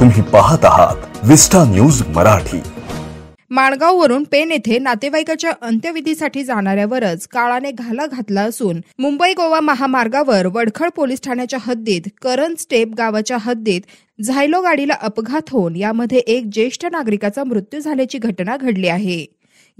तुम्ही पाहत आहात विस्टा न्यूज मराठी माणगाववरून पेन येथे नातेवाईकाच्या अंत्यविधीसाठी जाणाऱ्यावरच काळाने घाला घातला असून मुंबई गोवा महामार्गावर वडखळ पोलीस ठाण्याच्या हद्दीत करण स्टेप गावाच्या हद्दीत झायलो गाडीला अपघात होऊन यामध्ये एक ज्येष्ठ नागरिकाचा मृत्यू झाल्याची घटना घडली आहे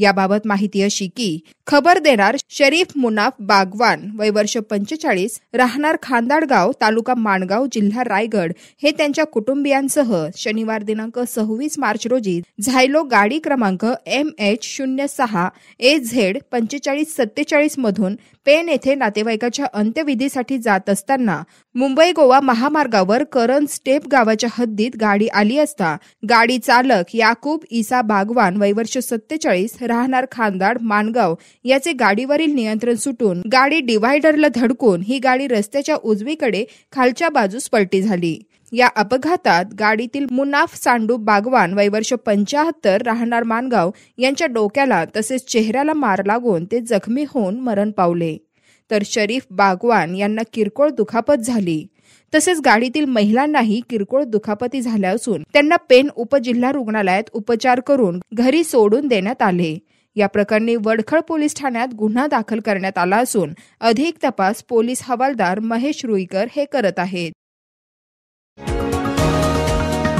याबाबत माहिती अशी की खबर देणार शरीफ मुनाफ बागवान वय वर्ष पंचेचाळीस राहणार खांदाडगाव तालुका माणगाव जिल्हा रायगड हे त्यांच्या कुटुंबियांसह शनिवार दिनांक सव्वीस मार्च रोजी झायलो गाडी क्रमांक एम एच शून्य सहा ए झेड पंचेचाळीस सत्तेचाळीस मधून पेन येथे नातेवाईकाच्या अंत्यविधीसाठी जात असताना मुंबई गोवा महामार्गावर करण स्टेप गावाच्या हद्दीत गाडी आली असता गाडी चालक याकूब इसा बागवान वयवर्ष सत्तेचाळीस राहणार खानदाड मानगाव याचे गाडीवरील नियंत्रण सुटून गाडी डिव्हायडरला धडकून ही गाडी रस्त्याच्या उजवीकडे खालच्या बाजूस पलटी झाली या अपघातात गाडीतील मुनाफ सांडू बागवान वय वर्ष पंचाहत्तर राहणार मानगाव यांच्या डोक्याला तसेच चेहऱ्याला मार लागून ते जखमी होऊन मरण पावले तर शरीफ बागवान यांना किरकोळ दुखापत झाली तसेच गाडीतील महिलांनाही किरकोळ दुखापती झाल्या असून त्यांना पेन उपजिल्हा रुग्णालयात उपचार करून घरी सोडून देण्यात आले या प्रकरणी वडखळ पोलीस ठाण्यात गुन्हा दाखल करण्यात आला असून अधिक तपास पोलीस हवालदार महेश रुईकर हे करत आहेत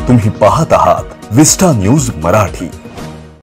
तुम्ही पाहत आहात विस्टा न्यूज मराठी